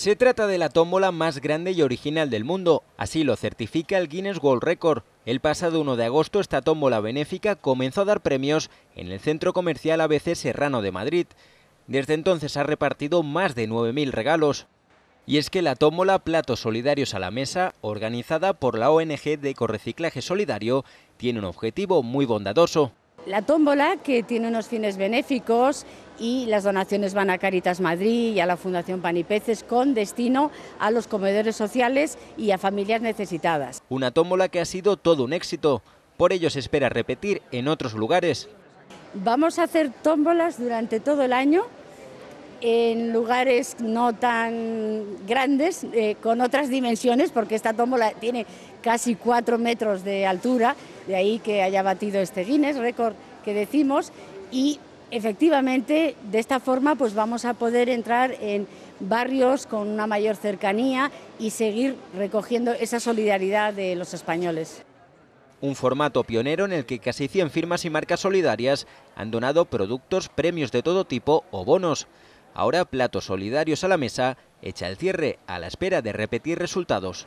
Se trata de la tómbola más grande y original del mundo, así lo certifica el Guinness World Record. El pasado 1 de agosto esta tómbola benéfica comenzó a dar premios en el centro comercial ABC Serrano de Madrid. Desde entonces ha repartido más de 9.000 regalos. Y es que la tómbola Platos Solidarios a la Mesa, organizada por la ONG de Ecorreciclaje Solidario, tiene un objetivo muy bondadoso. La tómbola, que tiene unos fines benéficos y las donaciones van a Caritas Madrid y a la Fundación Pan y Peces con destino a los comedores sociales y a familias necesitadas. Una tómbola que ha sido todo un éxito. Por ello se espera repetir en otros lugares. Vamos a hacer tómbolas durante todo el año en lugares no tan grandes, eh, con otras dimensiones, porque esta tómbola tiene casi 4 metros de altura, de ahí que haya batido este Guinness, récord que decimos, y Efectivamente, de esta forma pues vamos a poder entrar en barrios con una mayor cercanía y seguir recogiendo esa solidaridad de los españoles. Un formato pionero en el que casi 100 firmas y marcas solidarias han donado productos, premios de todo tipo o bonos. Ahora platos solidarios a la mesa echa el cierre a la espera de repetir resultados.